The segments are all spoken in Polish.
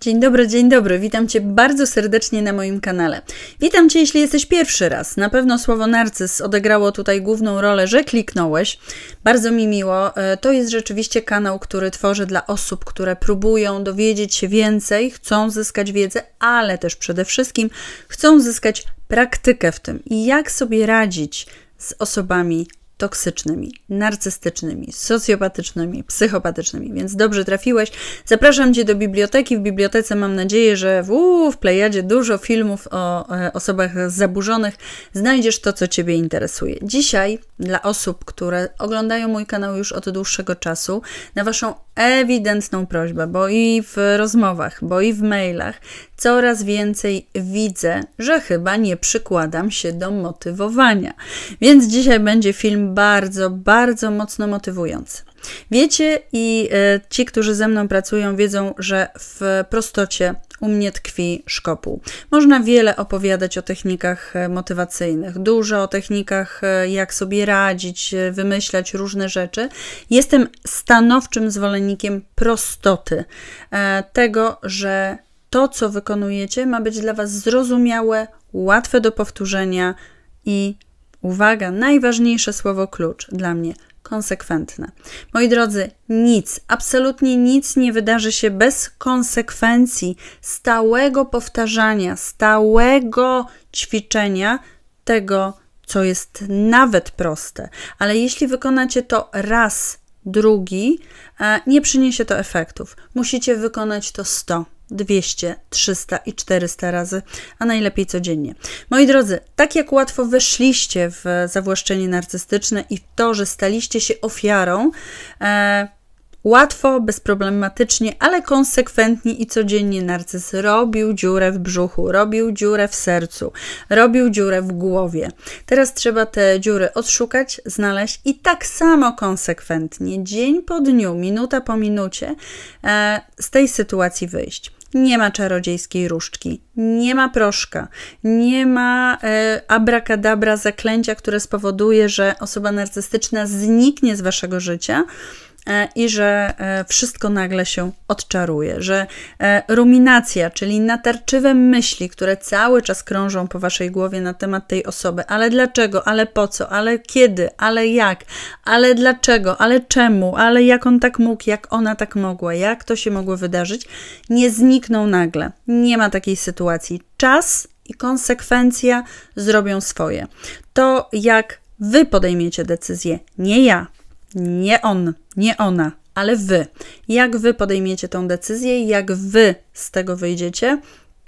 Dzień dobry, dzień dobry. Witam Cię bardzo serdecznie na moim kanale. Witam Cię, jeśli jesteś pierwszy raz. Na pewno słowo narcyz odegrało tutaj główną rolę, że kliknąłeś. Bardzo mi miło. E, to jest rzeczywiście kanał, który tworzę dla osób, które próbują dowiedzieć się więcej, chcą zyskać wiedzę, ale też przede wszystkim chcą zyskać praktykę w tym i jak sobie radzić z osobami toksycznymi, narcystycznymi, socjopatycznymi, psychopatycznymi, więc dobrze trafiłeś. Zapraszam Cię do biblioteki. W bibliotece mam nadzieję, że w, w plejadzie dużo filmów o e, osobach zaburzonych znajdziesz to, co Ciebie interesuje. Dzisiaj dla osób, które oglądają mój kanał już od dłuższego czasu, na Waszą ewidentną prośbę, bo i w rozmowach, bo i w mailach coraz więcej widzę, że chyba nie przykładam się do motywowania. Więc dzisiaj będzie film bardzo, bardzo mocno motywujący. Wiecie i e, ci, którzy ze mną pracują, wiedzą, że w prostocie u mnie tkwi szkopuł. Można wiele opowiadać o technikach e, motywacyjnych, dużo o technikach, e, jak sobie radzić, wymyślać różne rzeczy. Jestem stanowczym zwolennikiem prostoty, tego, że to, co wykonujecie, ma być dla Was zrozumiałe, łatwe do powtórzenia i uwaga, najważniejsze słowo klucz dla mnie konsekwentne. Moi drodzy, nic, absolutnie nic nie wydarzy się bez konsekwencji, stałego powtarzania, stałego ćwiczenia tego, co jest nawet proste. Ale jeśli wykonacie to raz, drugi, e, nie przyniesie to efektów. Musicie wykonać to 100. 200, 300 i 400 razy, a najlepiej codziennie. Moi drodzy, tak jak łatwo weszliście w zawłaszczenie narcystyczne i w to, że staliście się ofiarą, e, Łatwo, bezproblematycznie, ale konsekwentnie i codziennie narcyz robił dziurę w brzuchu, robił dziurę w sercu, robił dziurę w głowie. Teraz trzeba te dziury odszukać, znaleźć i tak samo konsekwentnie, dzień po dniu, minuta po minucie, e, z tej sytuacji wyjść. Nie ma czarodziejskiej różdżki, nie ma proszka, nie ma e, abrakadabra zaklęcia, które spowoduje, że osoba narcystyczna zniknie z waszego życia E, i że e, wszystko nagle się odczaruje, że e, ruminacja, czyli natarczywe myśli, które cały czas krążą po waszej głowie na temat tej osoby, ale dlaczego, ale po co, ale kiedy, ale jak, ale dlaczego, ale czemu, ale jak on tak mógł, jak ona tak mogła, jak to się mogło wydarzyć, nie znikną nagle. Nie ma takiej sytuacji. Czas i konsekwencja zrobią swoje. To jak wy podejmiecie decyzję, nie ja, nie on, nie ona, ale wy. Jak wy podejmiecie tą decyzję, jak wy z tego wyjdziecie,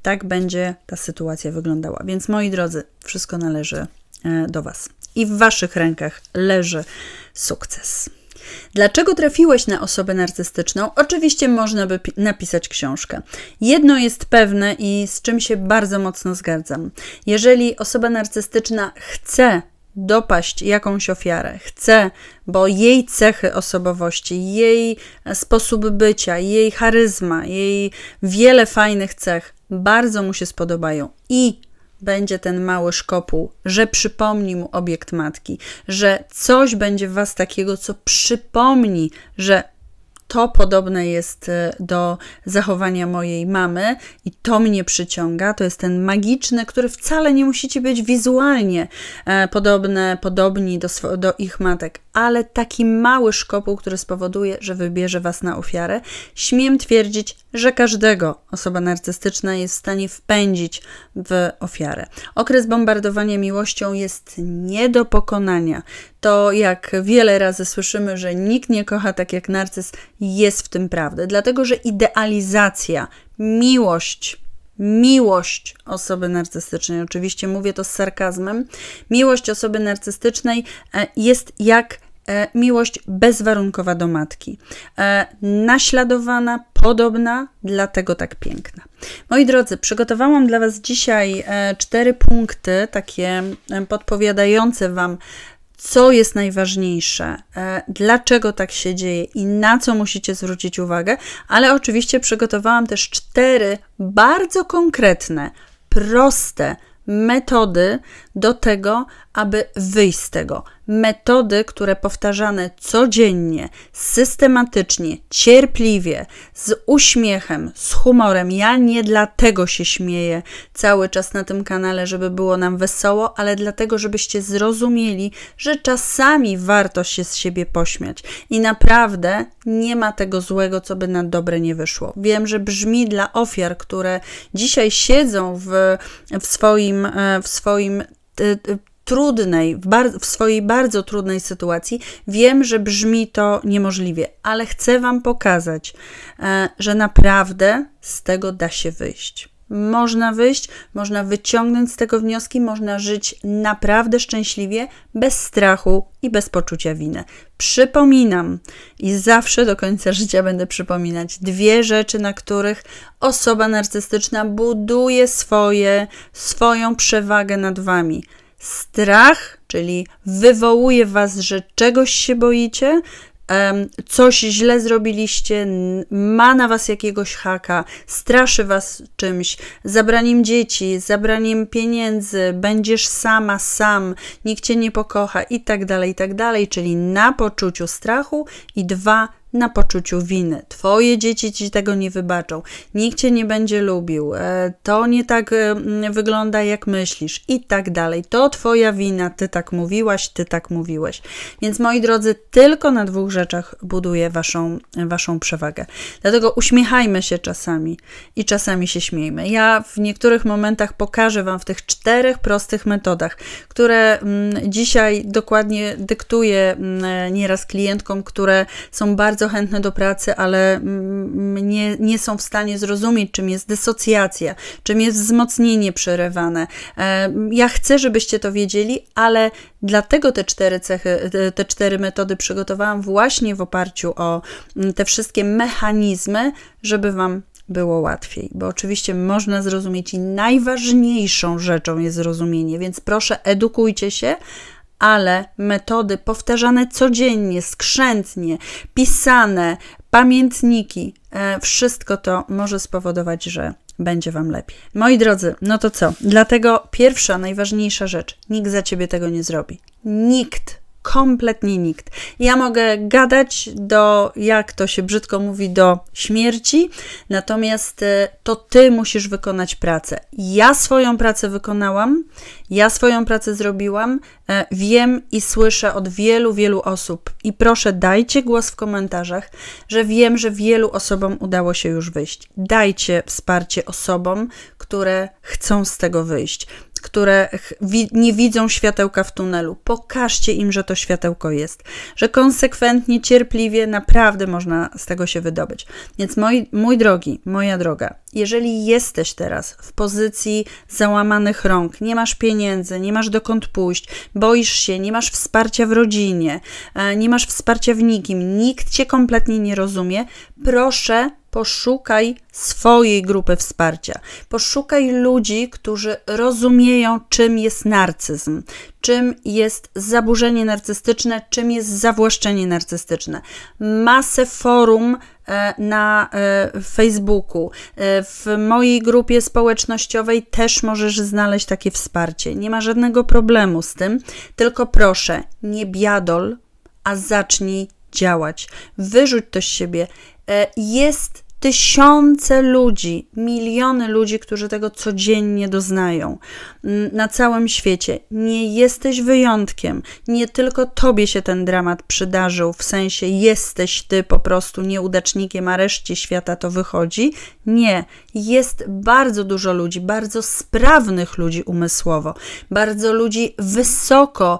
tak będzie ta sytuacja wyglądała. Więc moi drodzy, wszystko należy e, do Was. I w Waszych rękach leży sukces. Dlaczego trafiłeś na osobę narcystyczną? Oczywiście można by napisać książkę. Jedno jest pewne i z czym się bardzo mocno zgadzam. Jeżeli osoba narcystyczna chce dopaść jakąś ofiarę. Chce, bo jej cechy osobowości, jej sposób bycia, jej charyzma, jej wiele fajnych cech bardzo mu się spodobają i będzie ten mały szkopuł, że przypomni mu obiekt matki, że coś będzie w was takiego, co przypomni, że to podobne jest e, do zachowania mojej mamy i to mnie przyciąga. To jest ten magiczny, który wcale nie musicie być wizualnie e, podobne, podobni do, do ich matek, ale taki mały szkopuł, który spowoduje, że wybierze was na ofiarę. Śmiem twierdzić, że każdego osoba narcystyczna jest w stanie wpędzić w ofiarę. Okres bombardowania miłością jest nie do pokonania. To, jak wiele razy słyszymy, że nikt nie kocha tak jak narcyz, jest w tym prawdę, dlatego że idealizacja, miłość, miłość osoby narcystycznej, oczywiście mówię to z sarkazmem, miłość osoby narcystycznej e, jest jak e, miłość bezwarunkowa do matki. E, naśladowana, podobna, dlatego tak piękna. Moi drodzy, przygotowałam dla Was dzisiaj cztery punkty, takie podpowiadające Wam co jest najważniejsze, e, dlaczego tak się dzieje i na co musicie zwrócić uwagę, ale oczywiście przygotowałam też cztery bardzo konkretne, proste metody do tego, aby wyjść z tego, metody, które powtarzane codziennie, systematycznie, cierpliwie, z uśmiechem, z humorem. Ja nie dlatego się śmieję cały czas na tym kanale, żeby było nam wesoło, ale dlatego, żebyście zrozumieli, że czasami warto się z siebie pośmiać. I naprawdę nie ma tego złego, co by na dobre nie wyszło. Wiem, że brzmi dla ofiar, które dzisiaj siedzą w, w swoim, e, w swoim e, e, trudnej, w, w, swojej bardzo trudnej sytuacji. Wiem, że brzmi to niemożliwie, ale chcę Wam pokazać, e, że naprawdę z tego da się wyjść. Można wyjść, można wyciągnąć z tego wnioski, można żyć naprawdę szczęśliwie, bez strachu i bez poczucia winy. Przypominam i zawsze do końca życia będę przypominać dwie rzeczy, na których osoba narcystyczna buduje swoje, swoją przewagę nad wami strach, czyli wywołuje was, że czegoś się boicie, coś źle zrobiliście, ma na was jakiegoś haka, straszy was czymś, zabraniem dzieci, zabraniem pieniędzy, będziesz sama, sam, nikt cię nie pokocha i tak dalej, i tak dalej, czyli na poczuciu strachu i dwa, na poczuciu winy. Twoje dzieci ci tego nie wybaczą, nikt cię nie będzie lubił, e, to nie tak e, mm, wygląda jak myślisz i tak dalej. To twoja wina, ty tak mówiłaś, ty tak mówiłeś. Więc moi drodzy, tylko na dwóch rzeczach buduje waszą, waszą przewagę. Dlatego uśmiechajmy się czasami i czasami się śmiejmy. Ja w niektórych momentach pokażę wam w tych czterech prostych metodach, które mm, dzisiaj dokładnie dyktuję mm, nieraz klientkom, które są bardzo bardzo chętne do pracy, ale nie, nie są w stanie zrozumieć, czym jest dysocjacja, czym jest wzmocnienie przerywane. E, ja chcę, żebyście to wiedzieli, ale dlatego te cztery cechy, te cztery metody przygotowałam właśnie w oparciu o te wszystkie mechanizmy, żeby Wam było łatwiej, bo oczywiście można zrozumieć i najważniejszą rzeczą jest zrozumienie, więc proszę edukujcie się, ale metody powtarzane codziennie, skrzętnie, pisane, pamiętniki, e, wszystko to może spowodować, że będzie Wam lepiej. Moi drodzy, no to co? Dlatego pierwsza, najważniejsza rzecz: nikt za Ciebie tego nie zrobi. Nikt Kompletnie nikt. Ja mogę gadać do, jak to się brzydko mówi, do śmierci, natomiast e, to ty musisz wykonać pracę. Ja swoją pracę wykonałam, ja swoją pracę zrobiłam, e, wiem i słyszę od wielu, wielu osób. I proszę, dajcie głos w komentarzach, że wiem, że wielu osobom udało się już wyjść. Dajcie wsparcie osobom, które chcą z tego wyjść które wi nie widzą światełka w tunelu. Pokażcie im, że to światełko jest, że konsekwentnie, cierpliwie naprawdę można z tego się wydobyć. Więc moi, mój drogi, moja droga, jeżeli jesteś teraz w pozycji załamanych rąk, nie masz pieniędzy, nie masz dokąd pójść, boisz się, nie masz wsparcia w rodzinie, e, nie masz wsparcia w nikim, nikt cię kompletnie nie rozumie, proszę poszukaj swojej grupy wsparcia. Poszukaj ludzi, którzy rozumieją, czym jest narcyzm, czym jest zaburzenie narcystyczne, czym jest zawłaszczenie narcystyczne. Masę forum E, na e, Facebooku. E, w mojej grupie społecznościowej też możesz znaleźć takie wsparcie. Nie ma żadnego problemu z tym, tylko proszę, nie biadol, a zacznij działać. Wyrzuć to z siebie. Jest tysiące ludzi, miliony ludzi, którzy tego codziennie doznają na całym świecie. Nie jesteś wyjątkiem. Nie tylko tobie się ten dramat przydarzył, w sensie jesteś ty po prostu nieudacznikiem, a reszcie świata to wychodzi. Nie. Jest bardzo dużo ludzi, bardzo sprawnych ludzi umysłowo, bardzo ludzi wysoko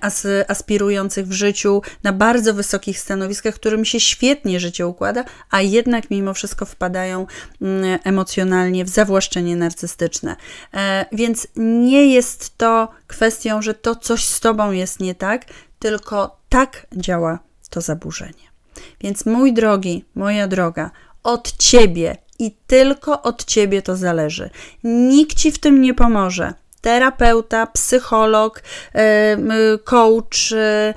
as aspirujących w życiu, na bardzo wysokich stanowiskach, którym się świetnie życie układa, a jednak mimo mimo wszystko wpadają mm, emocjonalnie w zawłaszczenie narcystyczne. E, więc nie jest to kwestią, że to coś z tobą jest nie tak, tylko tak działa to zaburzenie. Więc mój drogi, moja droga, od ciebie i tylko od ciebie to zależy. Nikt ci w tym nie pomoże terapeuta, psycholog, y, coach, y,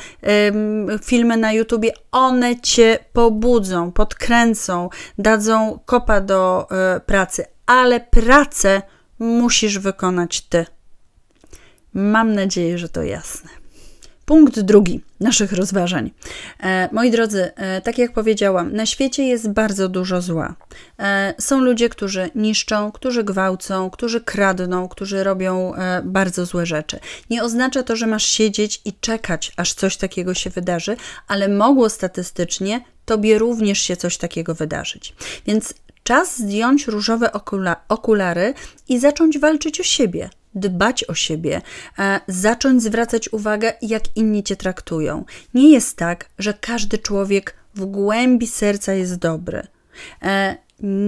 filmy na YouTubie, one cię pobudzą, podkręcą, dadzą kopa do e, pracy, ale pracę musisz wykonać ty. Mam nadzieję, że to jasne. Punkt drugi naszych rozważań. E, moi drodzy, e, tak jak powiedziałam, na świecie jest bardzo dużo zła. E, są ludzie, którzy niszczą, którzy gwałcą, którzy kradną, którzy robią e, bardzo złe rzeczy. Nie oznacza to, że masz siedzieć i czekać, aż coś takiego się wydarzy, ale mogło statystycznie tobie również się coś takiego wydarzyć. Więc czas zdjąć różowe okula okulary i zacząć walczyć o siebie, dbać o siebie, e, zacząć zwracać uwagę, jak inni cię traktują. Nie jest tak, że każdy człowiek w głębi serca jest dobry. E,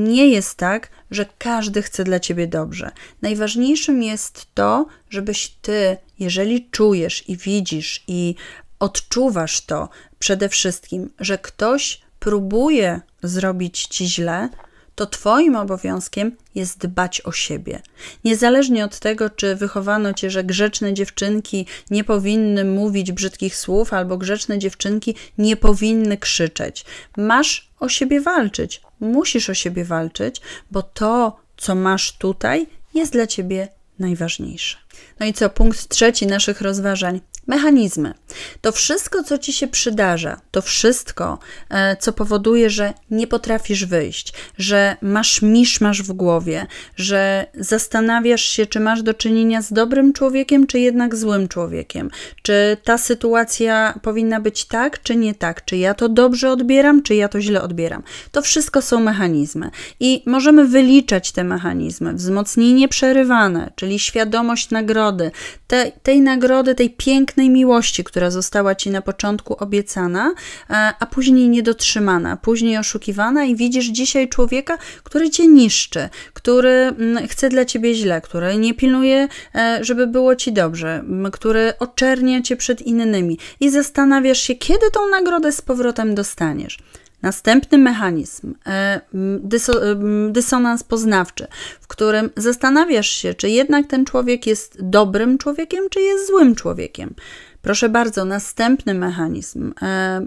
nie jest tak, że każdy chce dla ciebie dobrze. Najważniejszym jest to, żebyś ty, jeżeli czujesz i widzisz i odczuwasz to przede wszystkim, że ktoś próbuje zrobić ci źle, to Twoim obowiązkiem jest dbać o siebie. Niezależnie od tego, czy wychowano Cię, że grzeczne dziewczynki nie powinny mówić brzydkich słów, albo grzeczne dziewczynki nie powinny krzyczeć. Masz o siebie walczyć, musisz o siebie walczyć, bo to, co masz tutaj, jest dla Ciebie najważniejsze. No i co, punkt trzeci naszych rozważań mechanizmy. To wszystko, co ci się przydarza, to wszystko, e, co powoduje, że nie potrafisz wyjść, że masz masz w głowie, że zastanawiasz się, czy masz do czynienia z dobrym człowiekiem, czy jednak złym człowiekiem, czy ta sytuacja powinna być tak, czy nie tak, czy ja to dobrze odbieram, czy ja to źle odbieram. To wszystko są mechanizmy i możemy wyliczać te mechanizmy. Wzmocnienie przerywane, czyli świadomość nagrody, te, tej nagrody, tej pięknej, pięknej miłości, która została ci na początku obiecana, e, a później niedotrzymana, później oszukiwana, i widzisz dzisiaj człowieka, który cię niszczy, który mm, chce dla ciebie źle, który nie pilnuje, e, żeby było ci dobrze, który oczernia cię przed innymi i zastanawiasz się, kiedy tą nagrodę z powrotem dostaniesz. Następny mechanizm, e, e, dysonans poznawczy, w którym zastanawiasz się, czy jednak ten człowiek jest dobrym człowiekiem, czy jest złym człowiekiem. Proszę bardzo, następny mechanizm, e,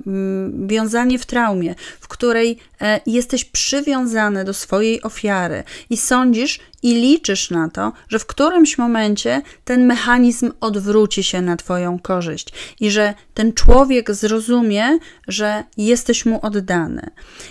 wiązanie w traumie, w której jesteś przywiązany do swojej ofiary i sądzisz, i liczysz na to, że w którymś momencie ten mechanizm odwróci się na Twoją korzyść i że ten człowiek zrozumie, że jesteś mu oddany.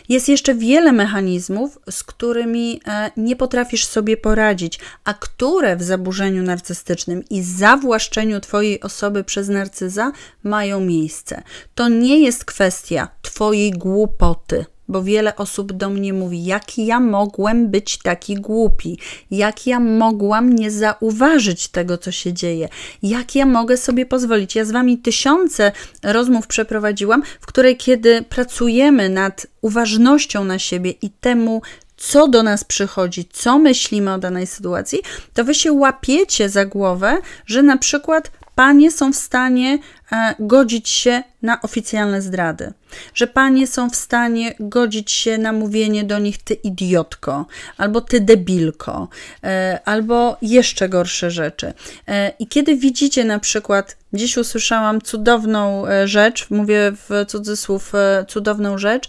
Jest jeszcze wiele mechanizmów, z którymi e, nie potrafisz sobie poradzić, a które w zaburzeniu narcystycznym i zawłaszczeniu Twojej osoby przez narcyza mają miejsce. To nie jest kwestia Twojej głupoty bo wiele osób do mnie mówi: Jak ja mogłem być taki głupi? Jak ja mogłam nie zauważyć tego, co się dzieje? Jak ja mogę sobie pozwolić? Ja z Wami tysiące rozmów przeprowadziłam, w której kiedy pracujemy nad uważnością na siebie i temu, co do nas przychodzi, co myślimy o danej sytuacji, to wy się łapiecie za głowę, że na przykład panie są w stanie E, godzić się na oficjalne zdrady, że panie są w stanie godzić się na mówienie do nich ty idiotko, albo ty debilko, e, albo jeszcze gorsze rzeczy. E, I kiedy widzicie na przykład, dziś usłyszałam cudowną rzecz, mówię w cudzysłów cudowną rzecz,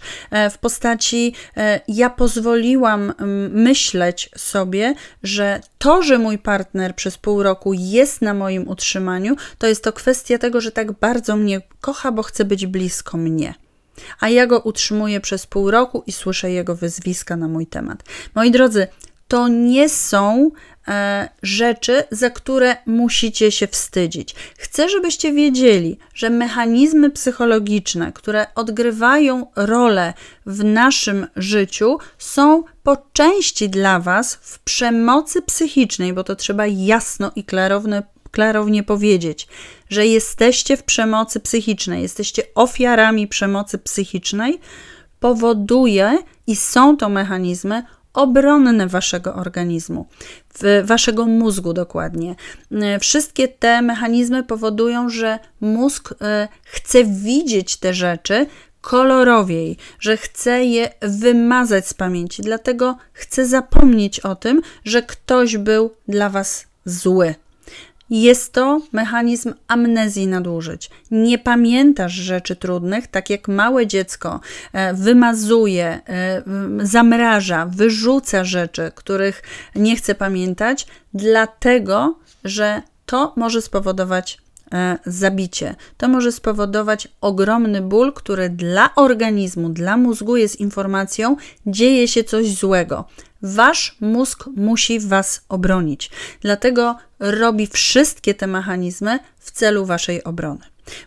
w postaci ja pozwoliłam mm, myśleć sobie, że to, że mój partner przez pół roku jest na moim utrzymaniu, to jest to kwestia tego, że tak bardzo mnie kocha, bo chce być blisko mnie. A ja go utrzymuję przez pół roku i słyszę jego wyzwiska na mój temat. Moi drodzy, to nie są e, rzeczy, za które musicie się wstydzić. Chcę, żebyście wiedzieli, że mechanizmy psychologiczne, które odgrywają rolę w naszym życiu, są po części dla Was w przemocy psychicznej, bo to trzeba jasno i klarowne klarownie powiedzieć, że jesteście w przemocy psychicznej, jesteście ofiarami przemocy psychicznej, powoduje i są to mechanizmy obronne waszego organizmu, waszego mózgu dokładnie. Y, wszystkie te mechanizmy powodują, że mózg y, chce widzieć te rzeczy, kolorowiej, że chce je wymazać z pamięci, dlatego chce zapomnieć o tym, że ktoś był dla was zły. Jest to mechanizm amnezji nadużyć. Nie pamiętasz rzeczy trudnych, tak jak małe dziecko e, wymazuje, e, zamraża, wyrzuca rzeczy, których nie chce pamiętać, dlatego że to może spowodować E, zabicie. To może spowodować ogromny ból, który dla organizmu, dla mózgu jest informacją, dzieje się coś złego. Wasz mózg musi Was obronić, dlatego robi wszystkie te mechanizmy w celu Waszej obrony.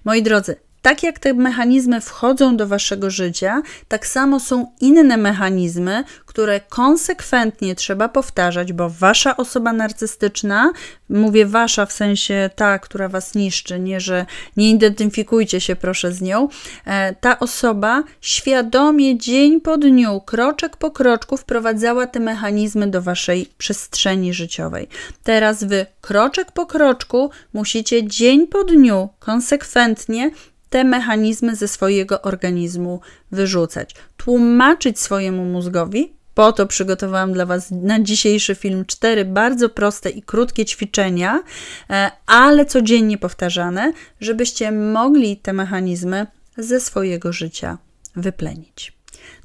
Moi drodzy, tak jak te mechanizmy wchodzą do waszego życia, tak samo są inne mechanizmy, które konsekwentnie trzeba powtarzać, bo wasza osoba narcystyczna, mówię wasza w sensie ta, która was niszczy, nie że nie identyfikujcie się proszę z nią, e, ta osoba świadomie dzień po dniu, kroczek po kroczku wprowadzała te mechanizmy do waszej przestrzeni życiowej. Teraz wy kroczek po kroczku musicie dzień po dniu konsekwentnie te mechanizmy ze swojego organizmu wyrzucać. Tłumaczyć swojemu mózgowi, po to przygotowałam dla Was na dzisiejszy film cztery bardzo proste i krótkie ćwiczenia, e, ale codziennie powtarzane, żebyście mogli te mechanizmy ze swojego życia wyplenić.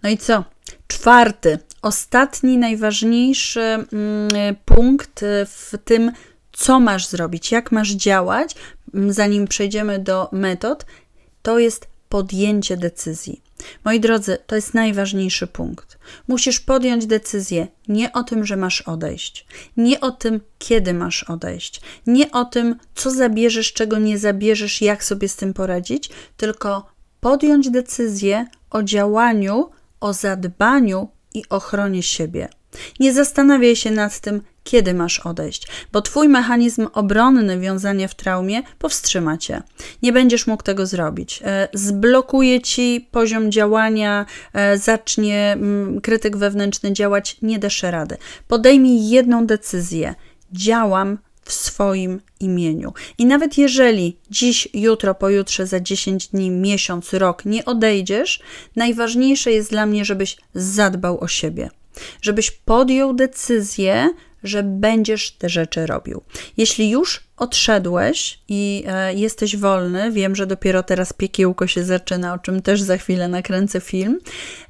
No i co? Czwarty, ostatni, najważniejszy mm, punkt e, w tym, co masz zrobić, jak masz działać, zanim przejdziemy do metod, to jest podjęcie decyzji. Moi drodzy, to jest najważniejszy punkt. Musisz podjąć decyzję nie o tym, że masz odejść, nie o tym, kiedy masz odejść, nie o tym, co zabierzesz, czego nie zabierzesz, jak sobie z tym poradzić, tylko podjąć decyzję o działaniu, o zadbaniu i ochronie siebie. Nie zastanawiaj się nad tym, kiedy masz odejść, bo twój mechanizm obronny wiązania w traumie powstrzyma cię. Nie będziesz mógł tego zrobić. E, zblokuje ci poziom działania, e, zacznie mm, krytyk wewnętrzny działać, nie dasz rady. Podejmij jedną decyzję. Działam w swoim imieniu. I nawet jeżeli dziś, jutro, pojutrze, za 10 dni, miesiąc, rok nie odejdziesz, najważniejsze jest dla mnie, żebyś zadbał o siebie żebyś podjął decyzję, że będziesz te rzeczy robił. Jeśli już odszedłeś i e, jesteś wolny, wiem, że dopiero teraz piekiełko się zaczyna, o czym też za chwilę nakręcę film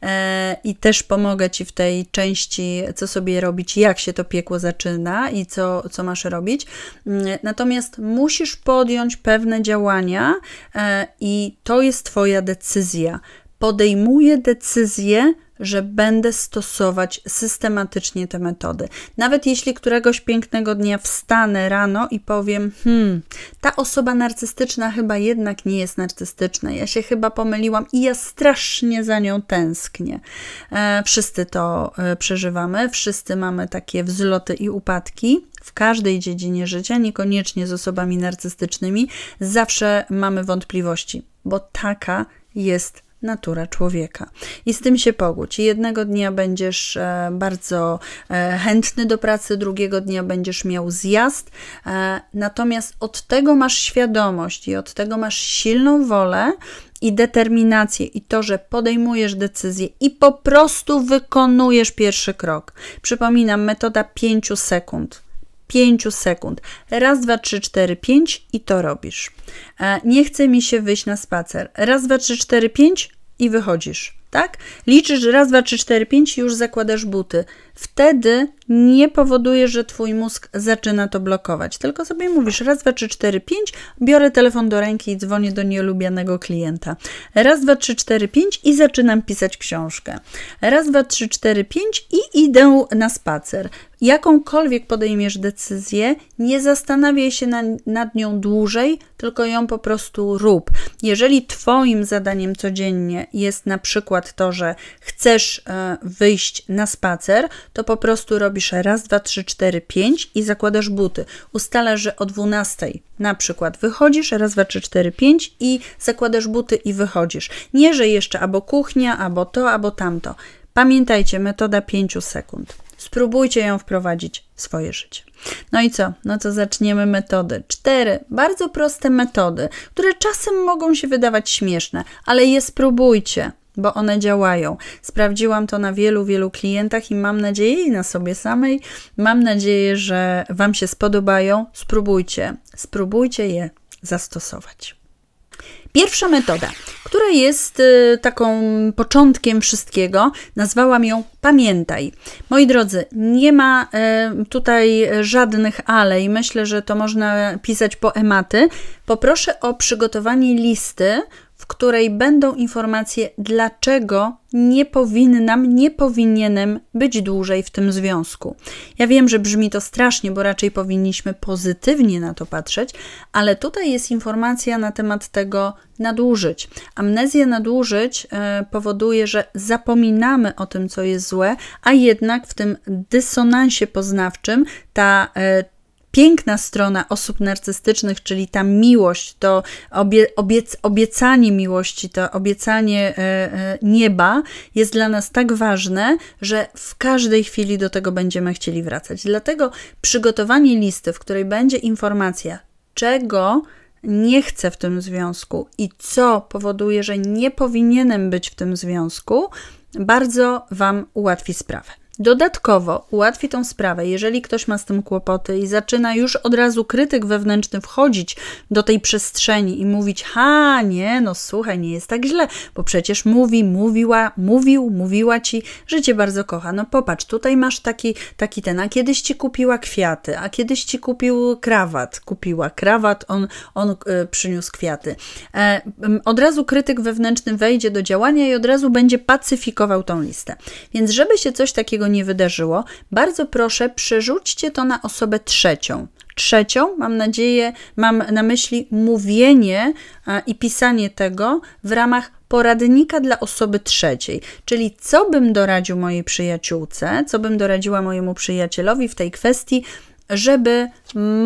e, i też pomogę Ci w tej części, co sobie robić, jak się to piekło zaczyna i co, co masz robić. Mm, natomiast musisz podjąć pewne działania e, i to jest Twoja decyzja. Podejmuję decyzję, że będę stosować systematycznie te metody. Nawet jeśli któregoś pięknego dnia wstanę rano i powiem: Hmm, ta osoba narcystyczna chyba jednak nie jest narcystyczna, ja się chyba pomyliłam i ja strasznie za nią tęsknię. E, wszyscy to e, przeżywamy, wszyscy mamy takie wzloty i upadki w każdej dziedzinie życia, niekoniecznie z osobami narcystycznymi. Zawsze mamy wątpliwości, bo taka jest natura człowieka. I z tym się pogódź. Jednego dnia będziesz e, bardzo e, chętny do pracy, drugiego dnia będziesz miał zjazd, e, natomiast od tego masz świadomość i od tego masz silną wolę, i determinację i to, że podejmujesz decyzję i po prostu wykonujesz pierwszy krok. Przypominam, metoda 5 sekund. 5 sekund. Raz, dwa, trzy, cztery, pięć i to robisz. E, nie chce mi się wyjść na spacer. Raz, dwa, trzy, cztery, pięć i wychodzisz, tak? Liczysz raz, dwa, trzy, cztery, pięć i już zakładasz buty wtedy nie powoduje, że twój mózg zaczyna to blokować. Tylko sobie mówisz raz, dwa, trzy, cztery, pięć, biorę telefon do ręki i dzwonię do nielubianego klienta. Raz, dwa, trzy, cztery, pięć i zaczynam pisać książkę. Raz, dwa, trzy, cztery, pięć i idę na spacer. Jakąkolwiek podejmiesz decyzję, nie zastanawiaj się na, nad nią dłużej, tylko ją po prostu rób. Jeżeli Twoim zadaniem codziennie jest na przykład to, że chcesz e, wyjść na spacer, to po prostu robisz raz, dwa, trzy, cztery, pięć i zakładasz buty. Ustalasz, że o 12 na przykład wychodzisz, raz, dwa, trzy, cztery, pięć i zakładasz buty i wychodzisz. Nie, że jeszcze albo kuchnia, albo to, albo tamto. Pamiętajcie, metoda 5 sekund. Spróbujcie ją wprowadzić w swoje życie. No i co? No to zaczniemy metody. Cztery bardzo proste metody, które czasem mogą się wydawać śmieszne, ale je spróbujcie bo one działają. Sprawdziłam to na wielu, wielu klientach i mam nadzieję i na sobie samej. Mam nadzieję, że Wam się spodobają. Spróbujcie, spróbujcie je zastosować. Pierwsza metoda, która jest y, taką początkiem wszystkiego, nazwałam ją Pamiętaj. Moi drodzy, nie ma y, tutaj żadnych ale i myślę, że to można pisać po ematy. Poproszę o przygotowanie listy, której będą informacje, dlaczego nie powinnam, nie powinienem być dłużej w tym związku. Ja wiem, że brzmi to strasznie, bo raczej powinniśmy pozytywnie na to patrzeć, ale tutaj jest informacja na temat tego nadużyć. Amnezja nadużyć e, powoduje, że zapominamy o tym, co jest złe, a jednak w tym dysonansie poznawczym ta e, piękna strona osób narcystycznych, czyli ta miłość, to obie, obiec, obiecanie miłości, to obiecanie e, e, nieba jest dla nas tak ważne, że w każdej chwili do tego będziemy chcieli wracać. Dlatego przygotowanie listy, w której będzie informacja, czego nie chcę w tym związku i co powoduje, że nie powinienem być w tym związku, bardzo Wam ułatwi sprawę. Dodatkowo ułatwi tą sprawę, jeżeli ktoś ma z tym kłopoty i zaczyna już od razu krytyk wewnętrzny wchodzić do tej przestrzeni i mówić: Ha, nie, no słuchaj, nie jest tak źle, bo przecież mówi, mówiła, mówił, mówiła ci, że cię bardzo kocha. No popatrz, tutaj masz taki, taki ten, a kiedyś ci kupiła kwiaty, a kiedyś ci kupił krawat, kupiła krawat, on, on y, przyniósł kwiaty. E, od razu krytyk wewnętrzny wejdzie do działania i od razu będzie pacyfikował tą listę. Więc, żeby się coś takiego nie wydarzyło, bardzo proszę przerzućcie to na osobę trzecią. Trzecią, mam nadzieję, mam na myśli mówienie e, i pisanie tego w ramach poradnika dla osoby trzeciej, czyli co bym doradził mojej przyjaciółce, co bym doradziła mojemu przyjacielowi w tej kwestii, żeby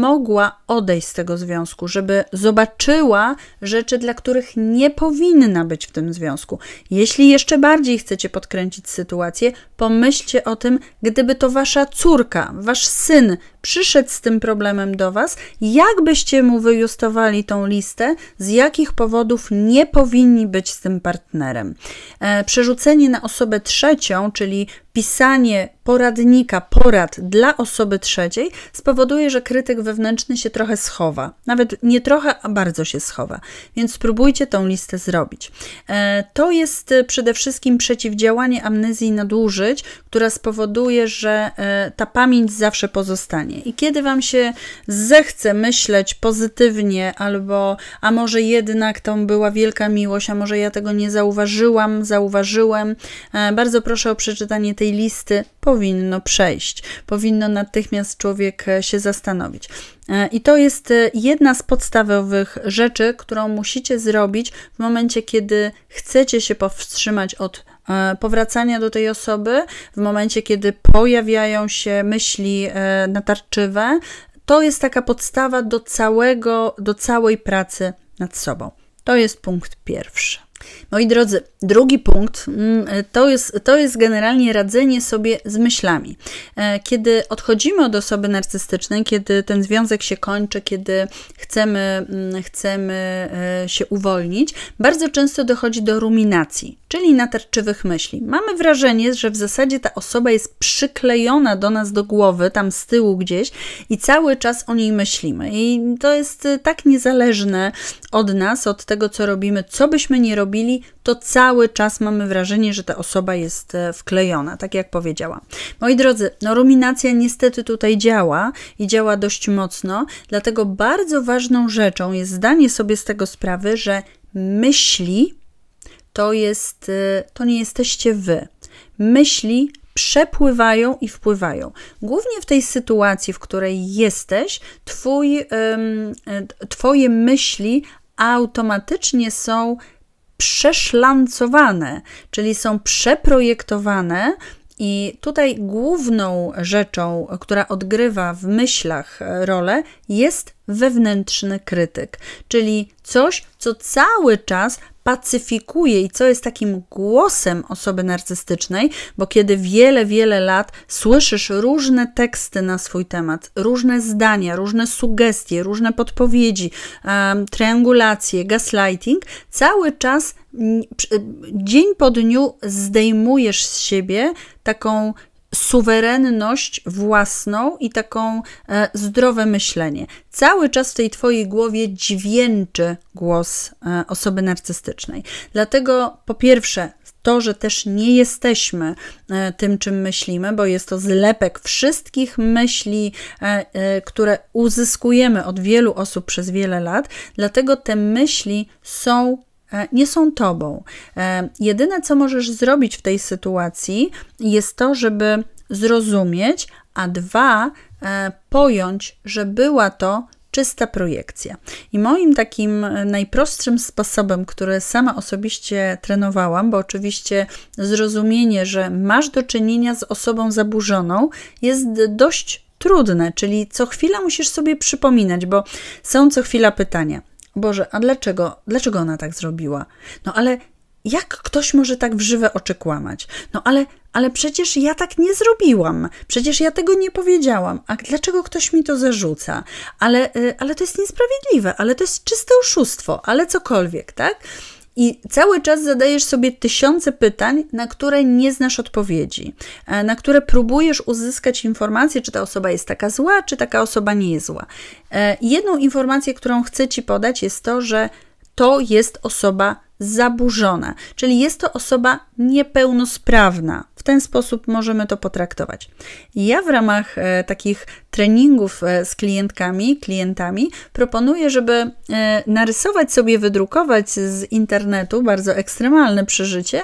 mogła odejść z tego związku, żeby zobaczyła rzeczy, dla których nie powinna być w tym związku. Jeśli jeszcze bardziej chcecie podkręcić sytuację, pomyślcie o tym, gdyby to wasza córka, wasz syn przyszedł z tym problemem do was, jak byście mu wyjustowali tą listę, z jakich powodów nie powinni być z tym partnerem. E, przerzucenie na osobę trzecią, czyli pisanie poradnika, porad dla osoby trzeciej spowoduje, że krytyk wewnętrzny się trochę schowa. Nawet nie trochę, a bardzo się schowa. Więc spróbujcie tą listę zrobić. E, to jest e, przede wszystkim przeciwdziałanie amnezji nadużyć, która spowoduje, że e, ta pamięć zawsze pozostanie. I kiedy Wam się zechce myśleć pozytywnie albo a może jednak to była wielka miłość, a może ja tego nie zauważyłam, zauważyłem, bardzo proszę o przeczytanie tej tej listy powinno przejść. Powinno natychmiast człowiek e, się zastanowić. E, I to jest e, jedna z podstawowych rzeczy, którą musicie zrobić w momencie, kiedy chcecie się powstrzymać od powracania do tej osoby, w momencie, kiedy pojawiają się myśli natarczywe. To jest taka podstawa do, całego, do całej pracy nad sobą. To jest punkt pierwszy. Moi drodzy, drugi punkt mm, to jest, to jest generalnie radzenie sobie z myślami. E, kiedy odchodzimy od osoby narcystycznej, kiedy ten związek się kończy, kiedy chcemy, mm, chcemy e, się uwolnić, bardzo często dochodzi do ruminacji, czyli natarczywych myśli. Mamy wrażenie, że w zasadzie ta osoba jest przyklejona do nas do głowy, tam z tyłu gdzieś i cały czas o niej myślimy. I to jest e, tak niezależne od nas, od tego, co robimy, co byśmy nie robili zrobili, to cały czas mamy wrażenie, że ta osoba jest e, wklejona, tak jak powiedziałam. Moi drodzy, no ruminacja niestety tutaj działa i działa dość mocno, dlatego bardzo ważną rzeczą jest zdanie sobie z tego sprawy, że myśli to jest, e, to nie jesteście wy. Myśli przepływają i wpływają. Głównie w tej sytuacji, w której jesteś, twój, e, twoje myśli automatycznie są przeszlancowane, czyli są przeprojektowane i tutaj główną rzeczą, która odgrywa w myślach e, rolę, jest wewnętrzny krytyk, czyli coś, co cały czas pacyfikuje i co jest takim głosem osoby narcystycznej, bo kiedy wiele, wiele lat słyszysz różne teksty na swój temat, różne zdania, różne sugestie, różne podpowiedzi, um, triangulacje, gaslighting, cały czas dzień po dniu zdejmujesz z siebie taką suwerenność własną i taką e, zdrowe myślenie. Cały czas w tej twojej głowie dźwięczy głos e, osoby narcystycznej. Dlatego po pierwsze, to, że też nie jesteśmy e, tym, czym myślimy, bo jest to zlepek wszystkich myśli, które uzyskujemy od wielu osób przez wiele lat, dlatego te myśli są E, nie są tobą. E, jedyne, co możesz zrobić w tej sytuacji, jest to, żeby zrozumieć, a dwa, e, pojąć, że była to czysta projekcja. I moim takim najprostszym sposobem, który sama osobiście trenowałam, bo oczywiście zrozumienie, że masz do czynienia z osobą zaburzoną, jest dość trudne, czyli co chwila musisz sobie przypominać, bo są co chwila pytania Boże, a dlaczego, dlaczego ona tak zrobiła? No ale jak ktoś może tak w żywe oczy kłamać? No ale, ale przecież ja tak nie zrobiłam, przecież ja tego nie powiedziałam, a dlaczego ktoś mi to zarzuca? Ale, y, ale to jest niesprawiedliwe, ale to jest czyste oszustwo, ale cokolwiek, tak? I cały czas zadajesz sobie tysiące pytań, na które nie znasz odpowiedzi, e, na które próbujesz uzyskać informację, czy ta osoba jest taka zła, czy taka osoba nie jest zła. E, jedną informację, którą chcę Ci podać, jest to, że to jest osoba zaburzona, czyli jest to osoba niepełnosprawna. W ten sposób możemy to potraktować. Ja w ramach e, takich treningów e, z klientkami, klientami proponuję, żeby e, narysować sobie, wydrukować z internetu bardzo ekstremalne przeżycie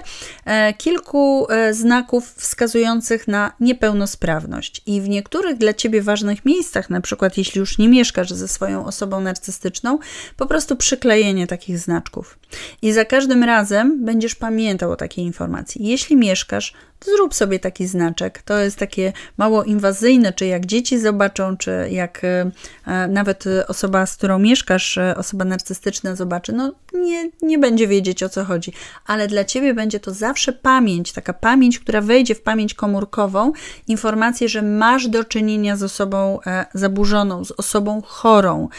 kilku znaków wskazujących na niepełnosprawność. I w niektórych dla ciebie ważnych miejscach, na przykład jeśli już nie mieszkasz ze swoją osobą narcystyczną, po prostu przyklejenie takich znaczków. I za każdym razem będziesz pamiętał o takiej informacji. Jeśli mieszkasz, zrób sobie taki znaczek. To jest takie mało inwazyjne, czy jak dzieci zobaczą, czy jak e, e, nawet osoba, z którą mieszkasz, e, osoba narcystyczna zobaczy, no nie, nie będzie wiedzieć o co chodzi, ale dla ciebie będzie to zawsze pamięć, taka pamięć, która wejdzie w pamięć komórkową, informację, że masz do czynienia z osobą zaburzoną, z osobą chorą,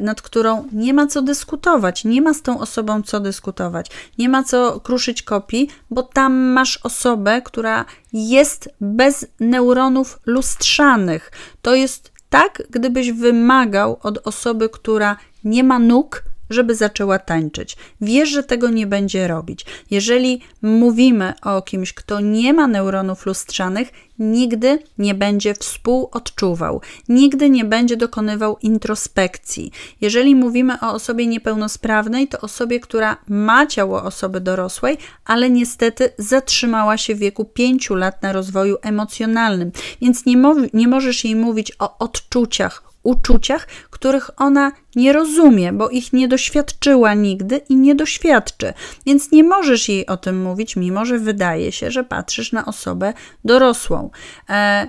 nad którą nie ma co dyskutować, nie ma z tą osobą co dyskutować, nie ma co kruszyć kopii, bo tam masz osobę, która jest bez neuronów lustrzanych. To jest tak, gdybyś wymagał od osoby, która nie ma nóg, żeby zaczęła tańczyć. Wiesz, że tego nie będzie robić. Jeżeli mówimy o kimś, kto nie ma neuronów lustrzanych, nigdy nie będzie współodczuwał, nigdy nie będzie dokonywał introspekcji. Jeżeli mówimy o osobie niepełnosprawnej, to osobie, która ma ciało osoby dorosłej, ale niestety zatrzymała się w wieku 5 lat na rozwoju emocjonalnym, więc nie, nie możesz jej mówić o odczuciach, uczuciach, których ona nie rozumie, bo ich nie doświadczyła nigdy i nie doświadczy. Więc nie możesz jej o tym mówić, mimo że wydaje się, że patrzysz na osobę dorosłą. E,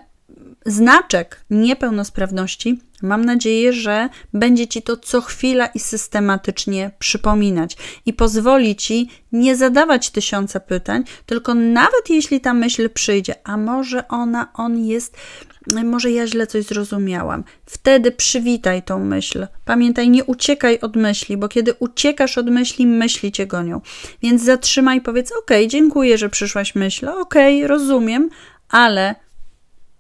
znaczek niepełnosprawności Mam nadzieję, że będzie ci to co chwila i systematycznie przypominać i pozwoli ci nie zadawać tysiąca pytań, tylko nawet jeśli ta myśl przyjdzie, a może ona, on jest no może ja źle coś zrozumiałam. Wtedy przywitaj tą myśl. Pamiętaj, nie uciekaj od myśli, bo kiedy uciekasz od myśli, myśli cię gonią. Więc zatrzymaj, powiedz: OK, dziękuję, że przyszłaś myśl, OK, rozumiem, ale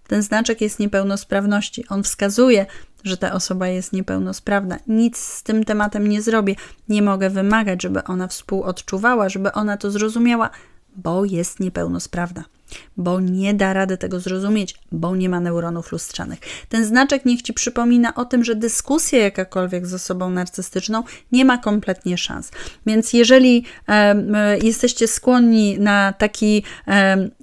ten znaczek jest niepełnosprawności. On wskazuje, że ta osoba jest niepełnosprawna. Nic z tym tematem nie zrobię. Nie mogę wymagać, żeby ona współodczuwała, żeby ona to zrozumiała, bo jest niepełnosprawna bo nie da rady tego zrozumieć, bo nie ma neuronów lustrzanych. Ten znaczek niech ci przypomina o tym, że dyskusja jakakolwiek z osobą narcystyczną nie ma kompletnie szans. Więc jeżeli e, jesteście skłonni na takie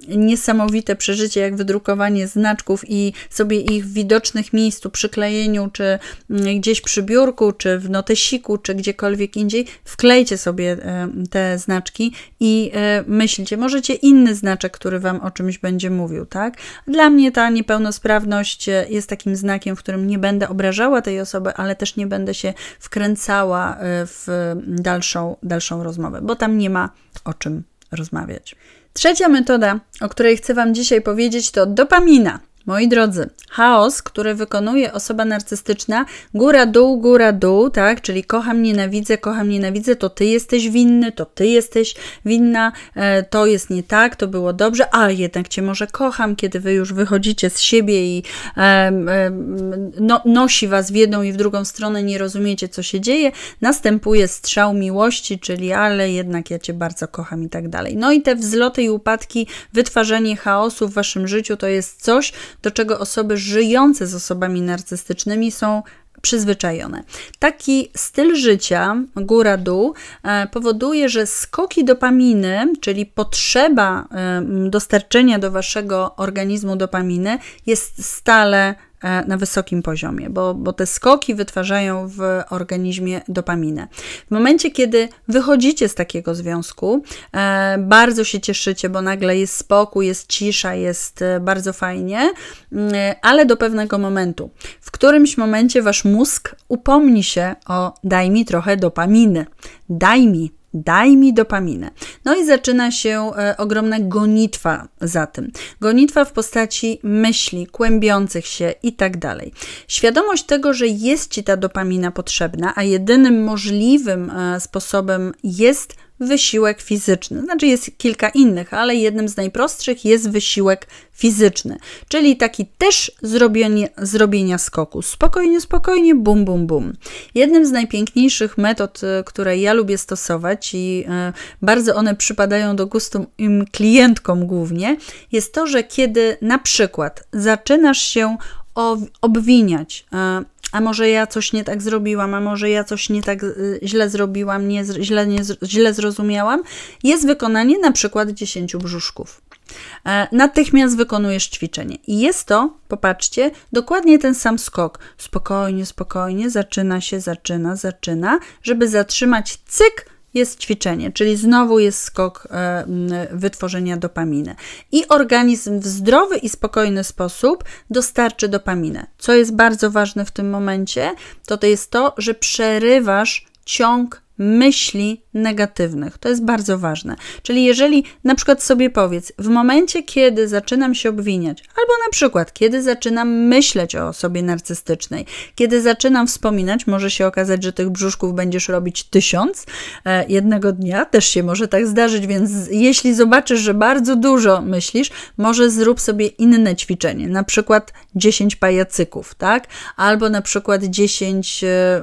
niesamowite przeżycie, jak wydrukowanie znaczków i sobie ich w widocznych miejscu przyklejeniu, czy mm, gdzieś przy biurku, czy w notesiku, czy gdziekolwiek indziej, wklejcie sobie te znaczki i e, myślcie, możecie inny znaczek, który Wam o czymś będzie mówił, tak? Dla mnie ta niepełnosprawność e, jest takim znakiem, w którym nie będę obrażała tej osoby, ale też nie będę się wkręcała e, w dalszą, dalszą rozmowę, bo tam nie ma o czym rozmawiać. Trzecia metoda, o której chcę Wam dzisiaj powiedzieć, to dopamina. Moi drodzy, chaos, który wykonuje osoba narcystyczna, góra, dół, góra, dół, tak? Czyli kocham, nienawidzę, kocham, nienawidzę, to ty jesteś winny, to ty jesteś winna, e, to jest nie tak, to było dobrze, a jednak cię może kocham, kiedy wy już wychodzicie z siebie i no, nosi was w jedną i w drugą stronę, nie rozumiecie, co się dzieje, następuje strzał miłości, czyli ale jednak ja cię bardzo kocham i tak dalej. No i te wzloty i upadki, wytwarzanie chaosu w waszym życiu to jest coś, do czego osoby żyjące z osobami narcystycznymi są przyzwyczajone. Taki styl życia, góra-dół, e, powoduje, że skoki dopaminy, czyli potrzeba dostarczenia do waszego organizmu dopaminy, jest stale E, na wysokim poziomie, bo, bo te skoki wytwarzają w organizmie dopaminę. W momencie, kiedy wychodzicie z takiego związku, e, bardzo się cieszycie, bo nagle jest spokój, jest cisza, jest e, bardzo fajnie, mm, ale do pewnego momentu. W którymś momencie wasz mózg upomni się o daj mi trochę dopaminy, daj mi daj mi dopaminę. No i zaczyna się e, ogromna gonitwa za tym. Gonitwa w postaci myśli, kłębiących się i tak dalej. Świadomość tego, że jest ci ta dopamina potrzebna, a jedynym możliwym e, sposobem jest wysiłek fizyczny. Znaczy jest kilka innych, ale jednym z najprostszych jest wysiłek fizyczny, czyli taki też zrobienie, zrobienia skoku. Spokojnie, spokojnie, bum, bum, bum. Jednym z najpiękniejszych metod, y, które ja lubię stosować i y, bardzo one przypadają do gustu im klientkom głównie, jest to, że kiedy na przykład zaczynasz się obwiniać, y, a może ja coś nie tak zrobiłam, a może ja coś nie tak y, źle zrobiłam, nie, źle, nie, źle zrozumiałam, jest wykonanie na przykład 10 brzuszków. E, natychmiast wykonujesz ćwiczenie. I jest to, popatrzcie, dokładnie ten sam skok. Spokojnie, spokojnie, zaczyna się, zaczyna, zaczyna, żeby zatrzymać cyk jest ćwiczenie, czyli znowu jest skok e, wytworzenia dopaminy. I organizm w zdrowy i spokojny sposób dostarczy dopaminę. Co jest bardzo ważne w tym momencie, to to jest to, że przerywasz ciąg myśli negatywnych. To jest bardzo ważne. Czyli jeżeli na przykład sobie powiedz, w momencie, kiedy zaczynam się obwiniać, albo na przykład, kiedy zaczynam myśleć o osobie narcystycznej, kiedy zaczynam wspominać, może się okazać, że tych brzuszków będziesz robić tysiąc e, jednego dnia, też się może tak zdarzyć, więc jeśli zobaczysz, że bardzo dużo myślisz, może zrób sobie inne ćwiczenie, na przykład 10 pajacyków, tak? Albo na przykład 10 e,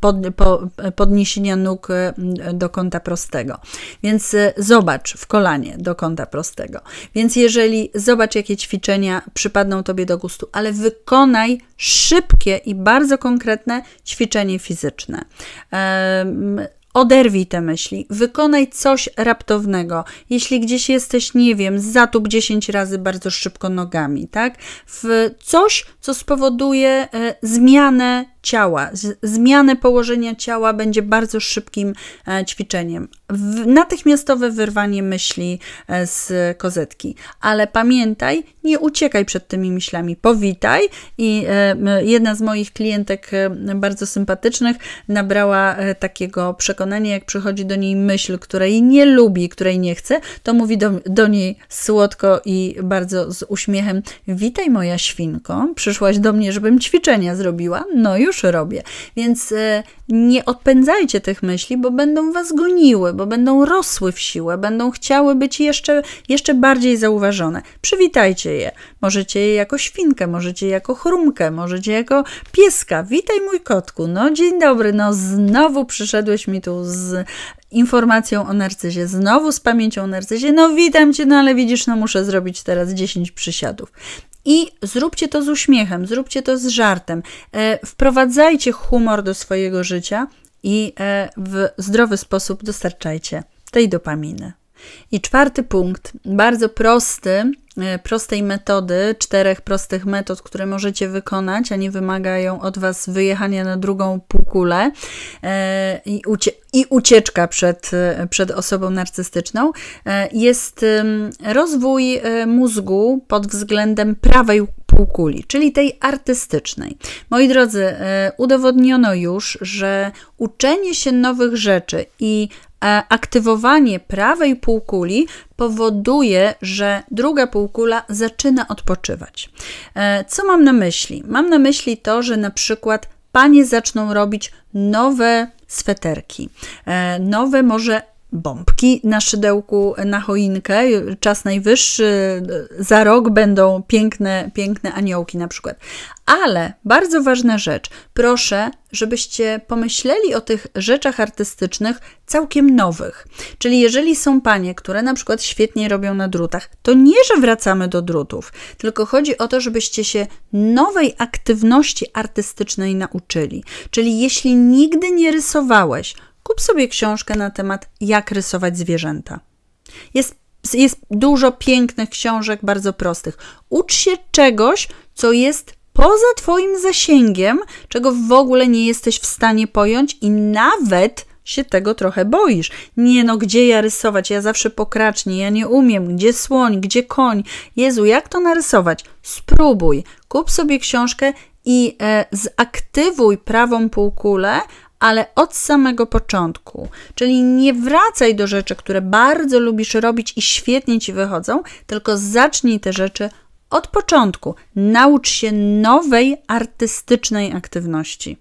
pod, po, e, podniesienia nóg E, do kąta prostego. Więc e, zobacz w kolanie do kąta prostego. Więc jeżeli zobacz, jakie ćwiczenia przypadną Tobie do gustu, ale wykonaj szybkie i bardzo konkretne ćwiczenie fizyczne. E, oderwij te myśli, wykonaj coś raptownego. Jeśli gdzieś jesteś, nie wiem, zatup 10 razy bardzo szybko nogami, tak? W coś, co spowoduje zmianę ciała. Zmianę położenia ciała będzie bardzo szybkim e, ćwiczeniem. Natychmiastowe wyrwanie myśli e, z kozetki. Ale pamiętaj, nie uciekaj przed tymi myślami. Powitaj. I e, jedna z moich klientek, bardzo sympatycznych, nabrała takiego przekonania, jak przychodzi do niej myśl, której nie lubi, której nie chce, to mówi do, do niej słodko i bardzo z uśmiechem: Witaj, moja świnko. Przyszłaś do mnie, żebym ćwiczenia zrobiła. No już już robię. Więc e, nie odpędzajcie tych myśli, bo będą was goniły, bo będą rosły w siłę, będą chciały być jeszcze, jeszcze bardziej zauważone. Przywitajcie je. Możecie je jako świnkę, możecie je jako chrumkę, możecie jako pieska. Witaj mój kotku. No dzień dobry, no znowu przyszedłeś mi tu z informacją o narcyzie, znowu z pamięcią o narcyzie. No witam cię, no ale widzisz, no muszę zrobić teraz 10 przysiadów. I zróbcie to z uśmiechem, zróbcie to z żartem. E, wprowadzajcie humor do swojego życia i e, w zdrowy sposób dostarczajcie tej dopaminy. I czwarty punkt, bardzo prosty, E, prostej metody, czterech prostych metod, które możecie wykonać, a nie wymagają od Was wyjechania na drugą półkulę e, i, i ucieczka przed, e, przed osobą narcystyczną, jest rozwój mózgu pod względem prawej półkuli, czyli tej artystycznej. Moi drodzy, udowodniono już, że uczenie się nowych rzeczy i E, aktywowanie prawej półkuli powoduje, że druga półkula zaczyna odpoczywać. E, co mam na myśli? Mam na myśli to, że na przykład panie zaczną robić nowe sweterki, e, nowe może bombki na szydełku, na choinkę. Czas najwyższy, za rok będą piękne, piękne aniołki na przykład. Ale bardzo ważna rzecz, proszę, żebyście pomyśleli o tych rzeczach artystycznych całkiem nowych. Czyli jeżeli są panie, które na przykład świetnie robią na drutach, to nie, że wracamy do drutów, tylko chodzi o to, żebyście się nowej aktywności artystycznej nauczyli. Czyli jeśli nigdy nie rysowałeś, kup sobie książkę na temat, jak rysować zwierzęta. Jest, jest dużo pięknych książek, bardzo prostych. Ucz się czegoś, co jest poza Twoim zasięgiem, czego w ogóle nie jesteś w stanie pojąć i nawet się tego trochę boisz. Nie no, gdzie ja rysować? Ja zawsze pokracznie, ja nie umiem. Gdzie słoń, gdzie koń? Jezu, jak to narysować? Spróbuj. Kup sobie książkę i e, zaktywuj prawą półkulę, ale od samego początku. Czyli nie wracaj do rzeczy, które bardzo lubisz robić i świetnie ci wychodzą, tylko zacznij te rzeczy od początku. Naucz się nowej artystycznej aktywności.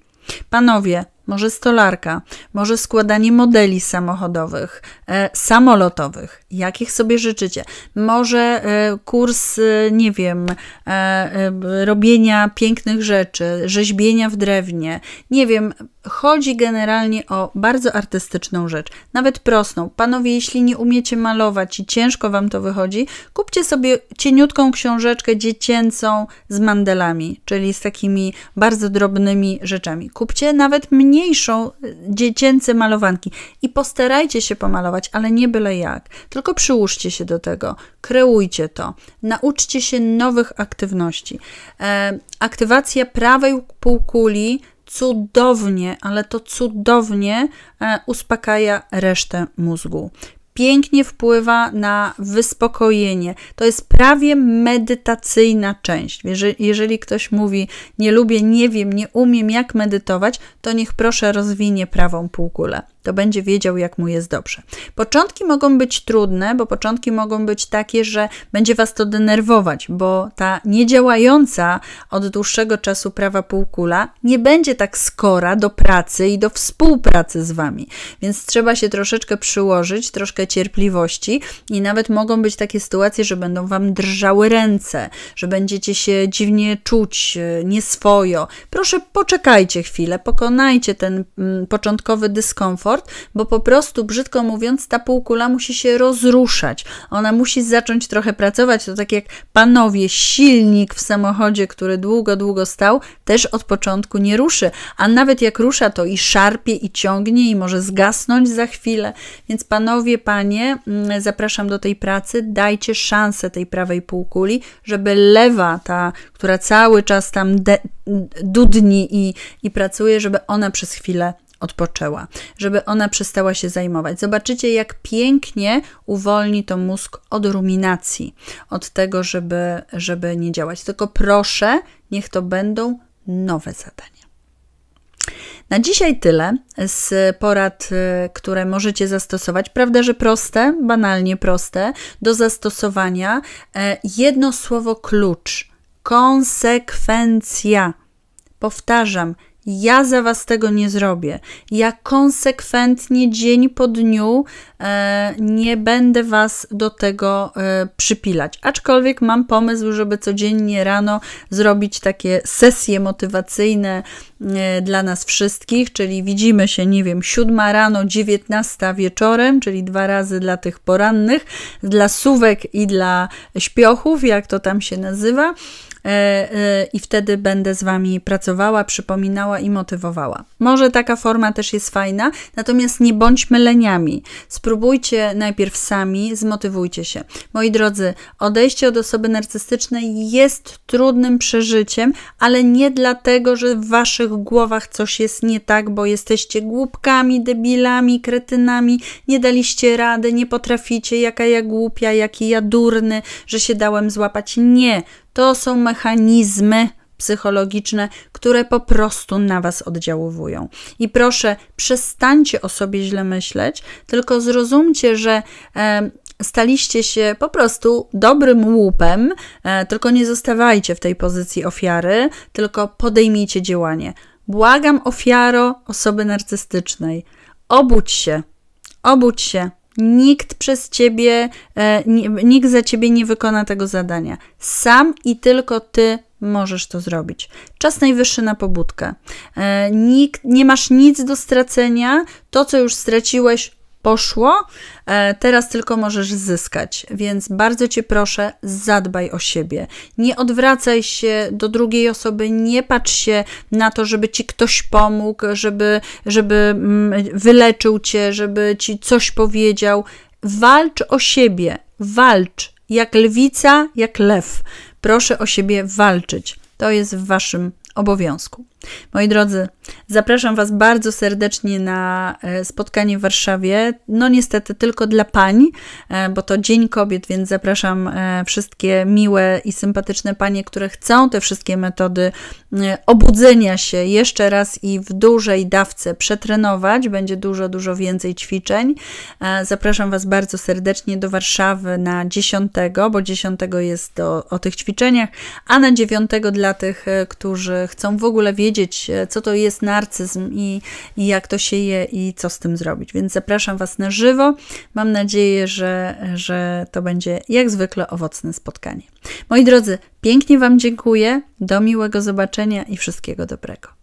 Panowie, może stolarka, może składanie modeli samochodowych, e, samolotowych, jakich sobie życzycie, może e, kurs, e, nie wiem, e, e, robienia pięknych rzeczy, rzeźbienia w drewnie, nie wiem, chodzi generalnie o bardzo artystyczną rzecz, nawet prostą. Panowie, jeśli nie umiecie malować i ciężko wam to wychodzi, kupcie sobie cieniutką książeczkę dziecięcą z mandelami, czyli z takimi bardzo drobnymi rzeczami. Kupcie nawet mniej najładniejszą y, dziecięce malowanki. I postarajcie się pomalować, ale nie byle jak. Tylko przyłóżcie się do tego, kreujcie to, nauczcie się nowych aktywności. E, aktywacja prawej półkuli cudownie, ale to cudownie e, uspokaja resztę mózgu pięknie wpływa na wyspokojenie. To jest prawie medytacyjna część. Jeżeli ktoś mówi, nie lubię, nie wiem, nie umiem, jak medytować, to niech proszę rozwinie prawą półkulę to będzie wiedział, jak mu jest dobrze. Początki mogą być trudne, bo początki mogą być takie, że będzie was to denerwować, bo ta niedziałająca od dłuższego czasu prawa półkula nie będzie tak skora do pracy i do współpracy z wami. Więc trzeba się troszeczkę przyłożyć, troszkę cierpliwości i nawet mogą być takie sytuacje, że będą wam drżały ręce, że będziecie się dziwnie czuć, e, nieswojo. Proszę poczekajcie chwilę, pokonajcie ten mm, początkowy dyskomfort komfort, bo po prostu, brzydko mówiąc, ta półkula musi się rozruszać. Ona musi zacząć trochę pracować. To tak jak panowie, silnik w samochodzie, który długo, długo stał, też od początku nie ruszy. A nawet jak rusza, to i szarpie, i ciągnie, i może zgasnąć za chwilę. Więc panowie, panie, mm, zapraszam do tej pracy. Dajcie szansę tej prawej półkuli, żeby lewa, ta, która cały czas tam dudni i, i pracuje, żeby ona przez chwilę odpoczęła, żeby ona przestała się zajmować. Zobaczycie, jak pięknie uwolni to mózg od ruminacji, od tego, żeby, żeby nie działać. Tylko proszę, niech to będą nowe zadania. Na dzisiaj tyle z porad, y, które możecie zastosować. Prawda, że proste, banalnie proste, do zastosowania. E, jedno słowo klucz: konsekwencja. Powtarzam, ja za was tego nie zrobię. Ja konsekwentnie dzień po dniu e, nie będę was do tego e, przypilać. Aczkolwiek mam pomysł, żeby codziennie rano zrobić takie sesje motywacyjne e, dla nas wszystkich, czyli widzimy się, nie wiem, 7 rano, 19 wieczorem, czyli dwa razy dla tych porannych, dla suwek i dla śpiochów, jak to tam się nazywa. E, e, i wtedy będę z Wami pracowała, przypominała i motywowała. Może taka forma też jest fajna, natomiast nie bądźmy leniami. Spróbujcie najpierw sami, zmotywujcie się. Moi drodzy, odejście od osoby narcystycznej jest trudnym przeżyciem, ale nie dlatego, że w Waszych głowach coś jest nie tak, bo jesteście głupkami, debilami, kretynami, nie daliście rady, nie potraficie, jaka ja głupia, jaki ja durny, że się dałem złapać. Nie, to są mechanizmy psychologiczne, które po prostu na Was oddziaływują. I proszę, przestańcie o sobie źle myśleć, tylko zrozumcie, że. E, staliście się po prostu dobrym łupem, e, tylko nie zostawajcie w tej pozycji ofiary, tylko podejmijcie działanie. Błagam ofiaro osoby narcystycznej, obudź się, obudź się, Nikt przez ciebie, e, nikt za ciebie nie wykona tego zadania. Sam i tylko ty możesz to zrobić. Czas najwyższy na pobudkę. E, nikt, nie masz nic do stracenia. To, co już straciłeś, poszło, e, teraz tylko możesz zyskać. Więc bardzo cię proszę, zadbaj o siebie. Nie odwracaj się do drugiej osoby, nie patrz się na to, żeby ci ktoś pomógł, żeby, żeby mm, wyleczył cię, żeby ci coś powiedział. Walcz o siebie, walcz jak lwica, jak lew. Proszę o siebie walczyć. To jest w waszym obowiązku. Moi drodzy, zapraszam Was bardzo serdecznie na e, spotkanie w Warszawie. No niestety tylko dla pań, e, bo to Dzień Kobiet, więc zapraszam e, wszystkie miłe i sympatyczne panie, które chcą te wszystkie metody obudzenia się jeszcze raz i w dużej dawce przetrenować. Będzie dużo, dużo więcej ćwiczeń. Zapraszam Was bardzo serdecznie do Warszawy na 10, bo 10 jest o, o tych ćwiczeniach, a na 9 dla tych, którzy chcą w ogóle wiedzieć, wiedzieć, e, co to jest narcyzm i, i jak to się je i co z tym zrobić. Więc zapraszam Was na żywo. Mam nadzieję, że, że to będzie jak zwykle owocne spotkanie. Moi drodzy, pięknie Wam dziękuję. Do miłego zobaczenia i wszystkiego dobrego.